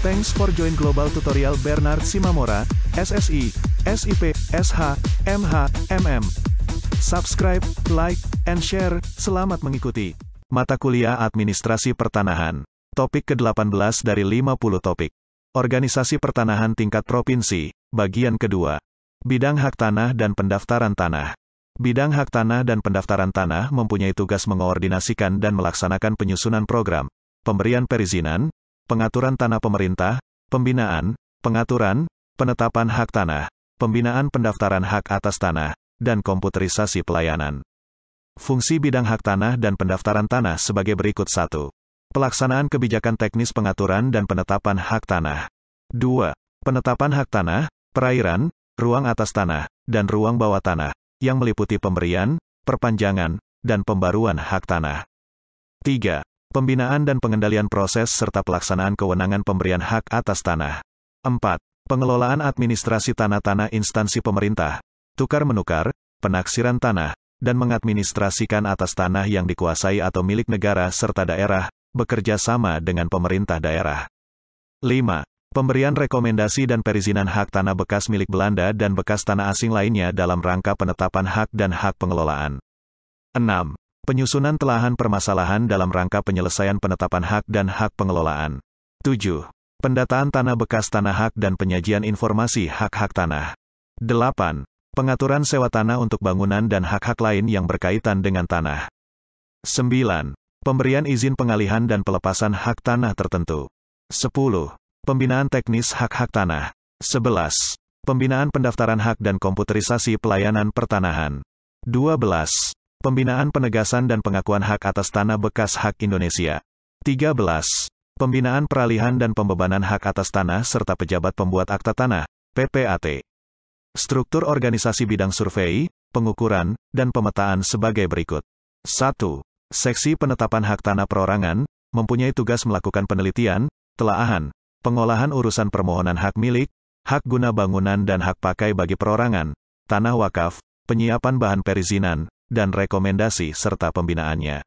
Thanks for join Global Tutorial Bernard Simamora, SSI, SIP, SH, MH, MM. Subscribe, like, and share. Selamat mengikuti. Mata kuliah Administrasi Pertanahan. Topik ke-18 dari 50 topik. Organisasi Pertanahan Tingkat Provinsi, bagian kedua. Bidang hak tanah dan pendaftaran tanah. Bidang hak tanah dan pendaftaran tanah mempunyai tugas mengoordinasikan dan melaksanakan penyusunan program, pemberian perizinan, pengaturan tanah pemerintah, pembinaan, pengaturan, penetapan hak tanah, pembinaan pendaftaran hak atas tanah, dan komputerisasi pelayanan. Fungsi bidang hak tanah dan pendaftaran tanah sebagai berikut 1. Pelaksanaan kebijakan teknis pengaturan dan penetapan hak tanah. 2. Penetapan hak tanah, perairan, ruang atas tanah, dan ruang bawah tanah, yang meliputi pemberian, perpanjangan, dan pembaruan hak tanah. 3. Pembinaan dan pengendalian proses serta pelaksanaan kewenangan pemberian hak atas tanah. 4. Pengelolaan administrasi tanah-tanah instansi pemerintah. Tukar-menukar, penaksiran tanah, dan mengadministrasikan atas tanah yang dikuasai atau milik negara serta daerah, bekerja sama dengan pemerintah daerah. 5. Pemberian rekomendasi dan perizinan hak tanah bekas milik Belanda dan bekas tanah asing lainnya dalam rangka penetapan hak dan hak pengelolaan. 6. Penyusunan telahan permasalahan dalam rangka penyelesaian penetapan hak dan hak pengelolaan. 7. Pendataan tanah bekas tanah hak dan penyajian informasi hak-hak tanah. 8. Pengaturan sewa tanah untuk bangunan dan hak-hak lain yang berkaitan dengan tanah. 9. Pemberian izin pengalihan dan pelepasan hak tanah tertentu. 10. Pembinaan teknis hak-hak tanah. 11. Pembinaan pendaftaran hak dan komputerisasi pelayanan pertanahan. 12. Pembinaan penegasan dan pengakuan hak atas tanah bekas hak Indonesia. 13. Pembinaan peralihan dan pembebanan hak atas tanah serta pejabat pembuat akta tanah, PPAT. Struktur organisasi bidang survei, pengukuran, dan pemetaan sebagai berikut. 1. Seksi penetapan hak tanah perorangan, mempunyai tugas melakukan penelitian, telaahan, pengolahan urusan permohonan hak milik, hak guna bangunan dan hak pakai bagi perorangan, tanah wakaf, penyiapan bahan perizinan, dan rekomendasi serta pembinaannya.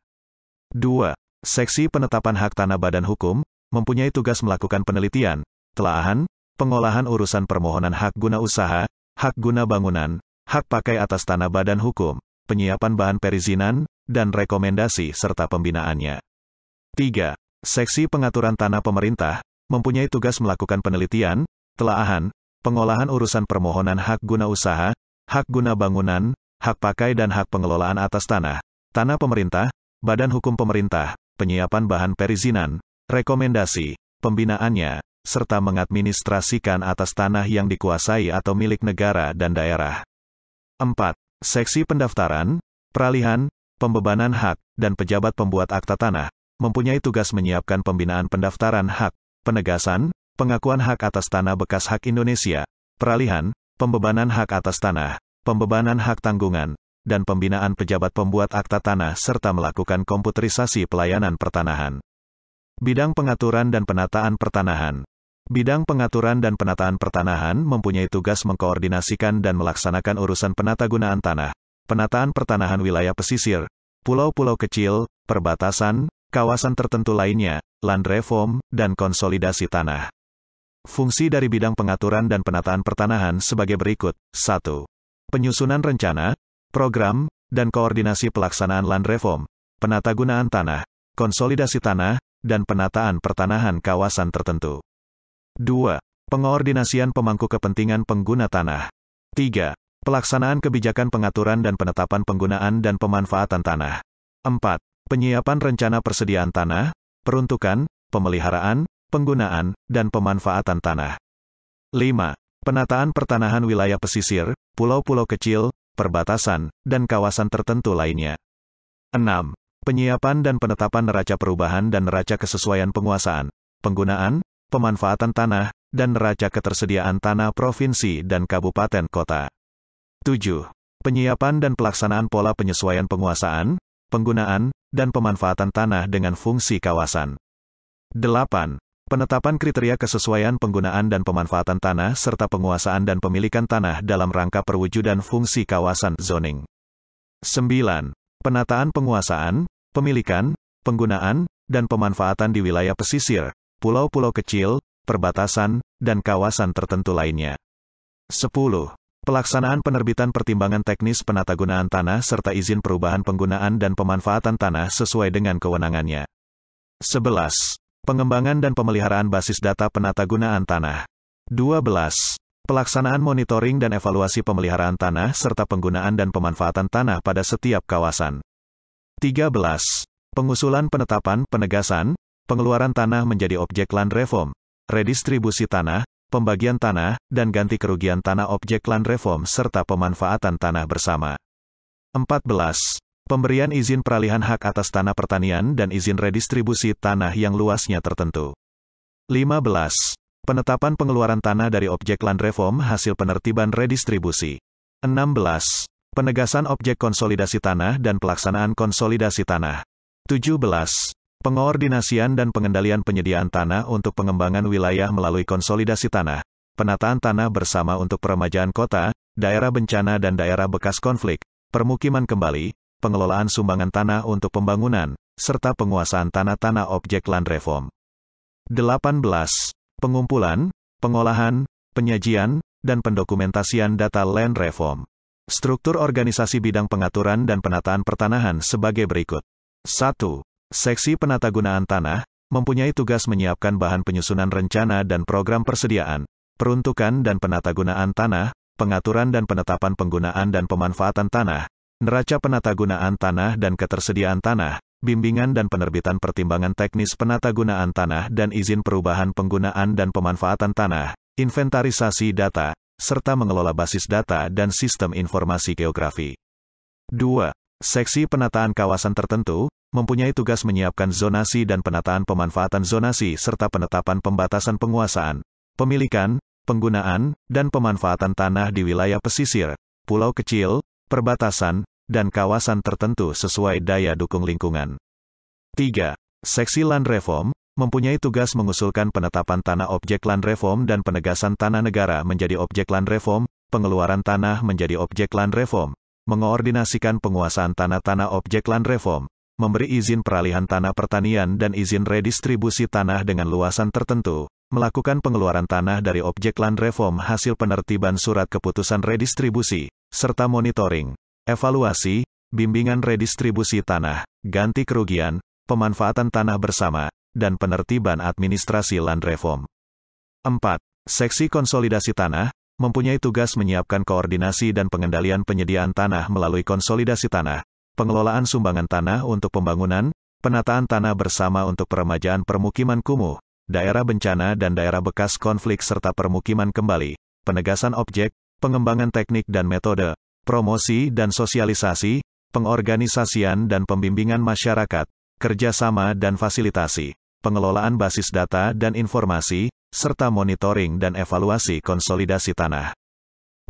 2. Seksi penetapan hak tanah badan hukum, mempunyai tugas melakukan penelitian, telaahan, pengolahan urusan permohonan hak guna usaha, hak guna bangunan, hak pakai atas tanah badan hukum, penyiapan bahan perizinan, dan rekomendasi serta pembinaannya. 3. Seksi pengaturan tanah pemerintah, mempunyai tugas melakukan penelitian, telaahan, pengolahan urusan permohonan hak guna usaha, hak guna bangunan, hak pakai dan hak pengelolaan atas tanah, tanah pemerintah, badan hukum pemerintah, penyiapan bahan perizinan, rekomendasi, pembinaannya, serta mengadministrasikan atas tanah yang dikuasai atau milik negara dan daerah. 4. Seksi pendaftaran, peralihan, pembebanan hak, dan pejabat pembuat akta tanah, mempunyai tugas menyiapkan pembinaan pendaftaran hak, penegasan, pengakuan hak atas tanah bekas hak Indonesia, peralihan, pembebanan hak atas tanah, pembebanan hak tanggungan, dan pembinaan pejabat pembuat akta tanah serta melakukan komputerisasi pelayanan pertanahan. Bidang pengaturan dan penataan pertanahan Bidang pengaturan dan penataan pertanahan mempunyai tugas mengkoordinasikan dan melaksanakan urusan penata gunaan tanah, penataan pertanahan wilayah pesisir, pulau-pulau kecil, perbatasan, kawasan tertentu lainnya, land reform, dan konsolidasi tanah. Fungsi dari bidang pengaturan dan penataan pertanahan sebagai berikut. 1 penyusunan rencana, program, dan koordinasi pelaksanaan land reform, penatagunaan tanah, konsolidasi tanah, dan penataan pertanahan kawasan tertentu. 2. Pengoordinasian pemangku kepentingan pengguna tanah. 3. Pelaksanaan kebijakan pengaturan dan penetapan penggunaan dan pemanfaatan tanah. 4. Penyiapan rencana persediaan tanah, peruntukan, pemeliharaan, penggunaan, dan pemanfaatan tanah. 5 penataan pertanahan wilayah pesisir, pulau-pulau kecil, perbatasan, dan kawasan tertentu lainnya. 6. Penyiapan dan penetapan neraca perubahan dan neraca kesesuaian penguasaan, penggunaan, pemanfaatan tanah, dan neraca ketersediaan tanah provinsi dan kabupaten kota. 7. Penyiapan dan pelaksanaan pola penyesuaian penguasaan, penggunaan, dan pemanfaatan tanah dengan fungsi kawasan. 8 penetapan kriteria kesesuaian penggunaan dan pemanfaatan tanah serta penguasaan dan pemilikan tanah dalam rangka perwujudan fungsi kawasan zoning. 9. Penataan penguasaan, pemilikan, penggunaan, dan pemanfaatan di wilayah pesisir, pulau-pulau kecil, perbatasan, dan kawasan tertentu lainnya. 10. Pelaksanaan penerbitan pertimbangan teknis penatagunaan tanah serta izin perubahan penggunaan dan pemanfaatan tanah sesuai dengan kewenangannya. 11. Pengembangan dan pemeliharaan basis data penata gunaan tanah. 12. Pelaksanaan monitoring dan evaluasi pemeliharaan tanah serta penggunaan dan pemanfaatan tanah pada setiap kawasan. 13. Pengusulan penetapan, penegasan, pengeluaran tanah menjadi objek land reform, redistribusi tanah, pembagian tanah, dan ganti kerugian tanah objek land reform serta pemanfaatan tanah bersama. 14. Pemberian izin peralihan hak atas tanah pertanian dan izin redistribusi tanah yang luasnya tertentu. 15. Penetapan pengeluaran tanah dari objek land reform hasil penertiban redistribusi. 16. Penegasan objek konsolidasi tanah dan pelaksanaan konsolidasi tanah. 17. Pengoordinasian dan pengendalian penyediaan tanah untuk pengembangan wilayah melalui konsolidasi tanah. Penataan tanah bersama untuk peremajaan kota, daerah bencana dan daerah bekas konflik. Permukiman kembali, pengelolaan sumbangan tanah untuk pembangunan, serta penguasaan tanah-tanah objek land reform. 18. Pengumpulan, pengolahan, penyajian, dan pendokumentasian data land reform. Struktur organisasi bidang pengaturan dan penataan pertanahan sebagai berikut. 1. Seksi penatagunaan tanah, mempunyai tugas menyiapkan bahan penyusunan rencana dan program persediaan, peruntukan dan penatagunaan tanah, pengaturan dan penetapan penggunaan dan pemanfaatan tanah, neraca penatagunaan tanah dan ketersediaan tanah, bimbingan dan penerbitan pertimbangan teknis penatagunaan tanah dan izin perubahan penggunaan dan pemanfaatan tanah, inventarisasi data, serta mengelola basis data dan sistem informasi geografi. 2. Seksi penataan kawasan tertentu, mempunyai tugas menyiapkan zonasi dan penataan pemanfaatan zonasi serta penetapan pembatasan penguasaan, pemilikan, penggunaan, dan pemanfaatan tanah di wilayah pesisir, pulau kecil, perbatasan, dan kawasan tertentu sesuai daya dukung lingkungan. 3. Seksi Land Reform, mempunyai tugas mengusulkan penetapan tanah objek land reform dan penegasan tanah negara menjadi objek land reform, pengeluaran tanah menjadi objek land reform, mengoordinasikan penguasaan tanah-tanah objek land reform, memberi izin peralihan tanah pertanian dan izin redistribusi tanah dengan luasan tertentu, melakukan pengeluaran tanah dari objek land reform hasil penertiban surat keputusan redistribusi, serta monitoring. Evaluasi, bimbingan redistribusi tanah, ganti kerugian, pemanfaatan tanah bersama, dan penertiban administrasi land reform. 4. Seksi konsolidasi tanah, mempunyai tugas menyiapkan koordinasi dan pengendalian penyediaan tanah melalui konsolidasi tanah, pengelolaan sumbangan tanah untuk pembangunan, penataan tanah bersama untuk peremajaan permukiman kumuh, daerah bencana dan daerah bekas konflik serta permukiman kembali, penegasan objek, pengembangan teknik dan metode, promosi dan sosialisasi, pengorganisasian dan pembimbingan masyarakat, kerjasama dan fasilitasi, pengelolaan basis data dan informasi, serta monitoring dan evaluasi konsolidasi tanah.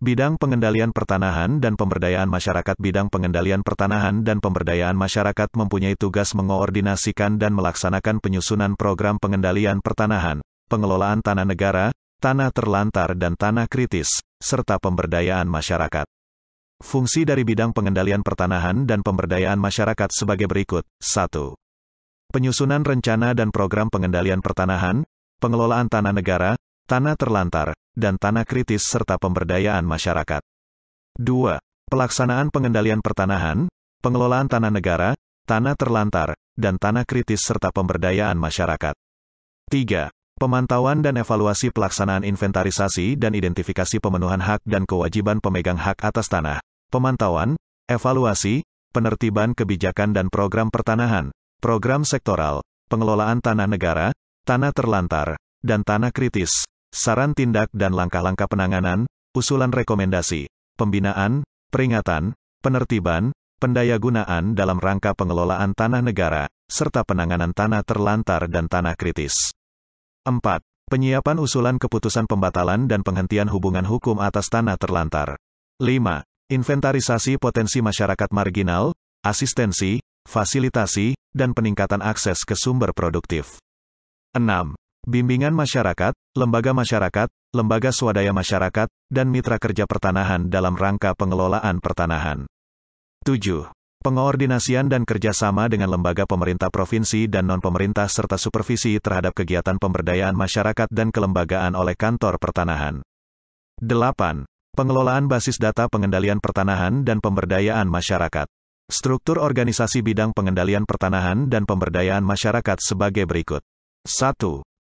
Bidang pengendalian pertanahan dan pemberdayaan masyarakat Bidang pengendalian pertanahan dan pemberdayaan masyarakat mempunyai tugas mengoordinasikan dan melaksanakan penyusunan program pengendalian pertanahan, pengelolaan tanah negara, tanah terlantar dan tanah kritis, serta pemberdayaan masyarakat. Fungsi dari bidang pengendalian pertanahan dan pemberdayaan masyarakat sebagai berikut. 1. Penyusunan rencana dan program pengendalian pertanahan, pengelolaan tanah negara, tanah terlantar, dan tanah kritis serta pemberdayaan masyarakat. 2. Pelaksanaan pengendalian pertanahan, pengelolaan tanah negara, tanah terlantar, dan tanah kritis serta pemberdayaan masyarakat. 3. Pemantauan dan evaluasi pelaksanaan inventarisasi dan identifikasi pemenuhan hak dan kewajiban pemegang hak atas tanah, pemantauan, evaluasi, penertiban kebijakan dan program pertanahan, program sektoral, pengelolaan tanah negara, tanah terlantar, dan tanah kritis, saran tindak dan langkah-langkah penanganan, usulan rekomendasi, pembinaan, peringatan, penertiban, pendayagunaan dalam rangka pengelolaan tanah negara, serta penanganan tanah terlantar dan tanah kritis. 4. Penyiapan usulan keputusan pembatalan dan penghentian hubungan hukum atas tanah terlantar. 5 inventarisasi potensi masyarakat marginal, asistensi, fasilitasi, dan peningkatan akses ke sumber produktif. 6. Bimbingan masyarakat, lembaga masyarakat, lembaga swadaya masyarakat, dan mitra kerja pertanahan dalam rangka pengelolaan pertanahan. 7. Pengoordinasian dan kerjasama dengan lembaga pemerintah provinsi dan non-pemerintah serta supervisi terhadap kegiatan pemberdayaan masyarakat dan kelembagaan oleh kantor pertanahan. 8. Pengelolaan basis data pengendalian pertanahan dan pemberdayaan masyarakat. Struktur organisasi bidang pengendalian pertanahan dan pemberdayaan masyarakat sebagai berikut. 1.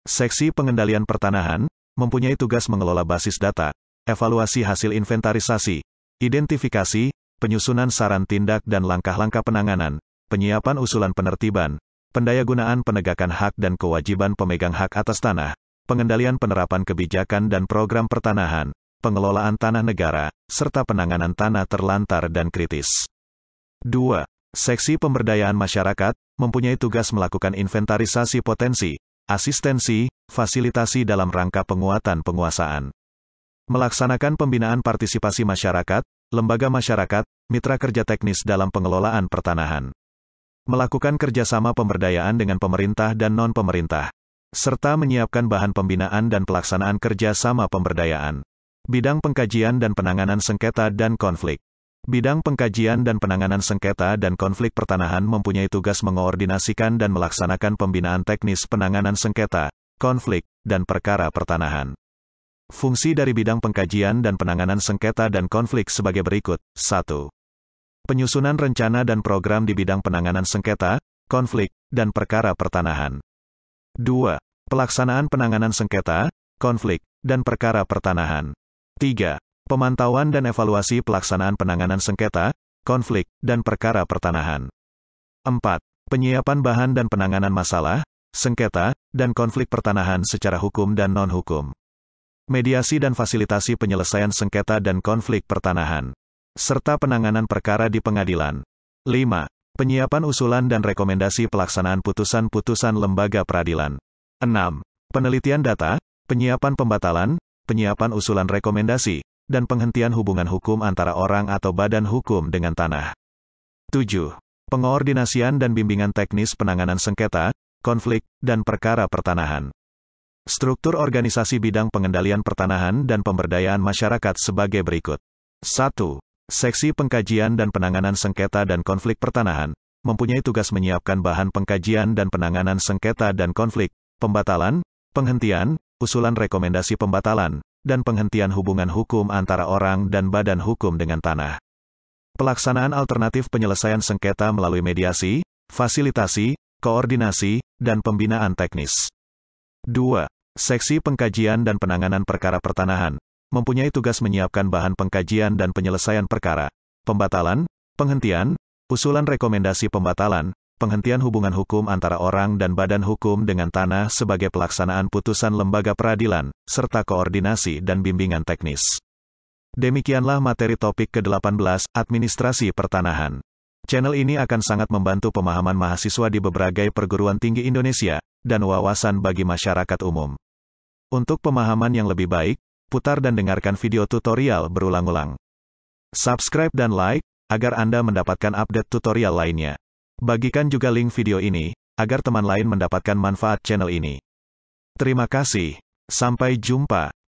Seksi pengendalian pertanahan mempunyai tugas mengelola basis data, evaluasi hasil inventarisasi, identifikasi, penyusunan saran tindak dan langkah-langkah penanganan, penyiapan usulan penertiban, pendayagunaan penegakan hak dan kewajiban pemegang hak atas tanah, pengendalian penerapan kebijakan dan program pertanahan, pengelolaan tanah negara, serta penanganan tanah terlantar dan kritis. 2. Seksi Pemberdayaan Masyarakat, mempunyai tugas melakukan inventarisasi potensi, asistensi, fasilitasi dalam rangka penguatan penguasaan. Melaksanakan pembinaan partisipasi masyarakat, lembaga masyarakat, mitra kerja teknis dalam pengelolaan pertanahan. Melakukan kerjasama pemberdayaan dengan pemerintah dan non-pemerintah serta menyiapkan bahan pembinaan dan pelaksanaan kerjasama pemberdayaan. Bidang pengkajian dan penanganan sengketa dan konflik. Bidang pengkajian dan penanganan sengketa dan konflik pertanahan mempunyai tugas mengoordinasikan dan melaksanakan pembinaan teknis penanganan sengketa, konflik, dan perkara pertanahan. Fungsi dari bidang pengkajian dan penanganan sengketa dan konflik sebagai berikut. 1. Penyusunan rencana dan program di bidang penanganan sengketa, konflik, dan perkara pertanahan. 2. Pelaksanaan penanganan sengketa, konflik, dan perkara pertanahan. 3. Pemantauan dan evaluasi pelaksanaan penanganan sengketa, konflik, dan perkara pertanahan. 4. Penyiapan bahan dan penanganan masalah, sengketa, dan konflik pertanahan secara hukum dan non-hukum. Mediasi dan fasilitasi penyelesaian sengketa dan konflik pertanahan. Serta penanganan perkara di pengadilan. 5. Penyiapan usulan dan rekomendasi pelaksanaan putusan-putusan lembaga peradilan. 6. Penelitian data, penyiapan pembatalan, penyiapan usulan rekomendasi, dan penghentian hubungan hukum antara orang atau badan hukum dengan tanah. 7. Pengoordinasian dan bimbingan teknis penanganan sengketa, konflik, dan perkara pertanahan. Struktur organisasi bidang pengendalian pertanahan dan pemberdayaan masyarakat sebagai berikut. 1. Seksi pengkajian dan penanganan sengketa dan konflik pertanahan, mempunyai tugas menyiapkan bahan pengkajian dan penanganan sengketa dan konflik, pembatalan, Penghentian, usulan rekomendasi pembatalan, dan penghentian hubungan hukum antara orang dan badan hukum dengan tanah. Pelaksanaan alternatif penyelesaian sengketa melalui mediasi, fasilitasi, koordinasi, dan pembinaan teknis. 2. Seksi Pengkajian dan Penanganan Perkara Pertanahan mempunyai tugas menyiapkan bahan pengkajian dan penyelesaian perkara, pembatalan, penghentian, usulan rekomendasi pembatalan, penghentian hubungan hukum antara orang dan badan hukum dengan tanah sebagai pelaksanaan putusan lembaga peradilan, serta koordinasi dan bimbingan teknis. Demikianlah materi topik ke-18, Administrasi Pertanahan. Channel ini akan sangat membantu pemahaman mahasiswa di berbagai perguruan tinggi Indonesia, dan wawasan bagi masyarakat umum. Untuk pemahaman yang lebih baik, putar dan dengarkan video tutorial berulang-ulang. Subscribe dan like, agar Anda mendapatkan update tutorial lainnya. Bagikan juga link video ini, agar teman lain mendapatkan manfaat channel ini. Terima kasih. Sampai jumpa.